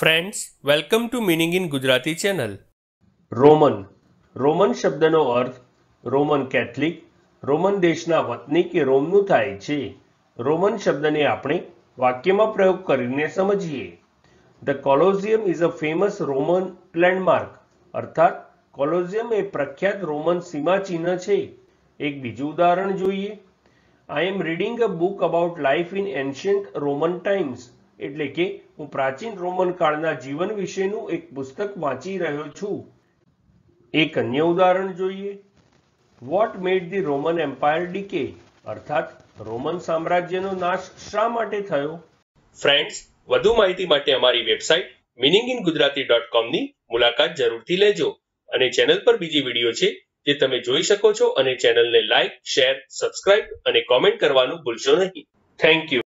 friends welcome to meaning in Gujarati channel Roman Roman શબ્દનો અર્થ Roman Catholic Roman દેશના વતની કે રોમનું થાય છે રોમન શબ્દને આપણે વાક્યમાં પ્રયોગ કરીને સમજીએ the Colosseum is a famous Roman landmark અર્થાત કોલોઝિયમ એ પ્રખ્યાત રોમન સીમાચિહ્ન છે એક બીજું ઉદાહરણ જોઈએ I am reading a book about life in ancient Roman times એટલે કે હું પ્રાચીન રોમન કાળના જીવન વિશેનું એક પુસ્તક વાંચી રહ્યો છું એક અન્ય ઉદાહરણ જોઈએ what made the Roman empire decay અર્થાત રોમન સામ્રાજ્યનો નાશ શા માટે થયો ફ્રેન્ડ્સ વધુ માહિતી માટે અમારી website meaning in Gujarati dot કોમની મુલાકાત જરૂરથી લેજો અને ચેનલ પર બીજી વિડીયો છે જે તમે જોઈ શકો છો અને ચેનલને લાઇક શેર સબસ્ક્રાઇબ અને કોમેન્ટ કરવાનું ભૂલશો નહીં થેન્ક યુ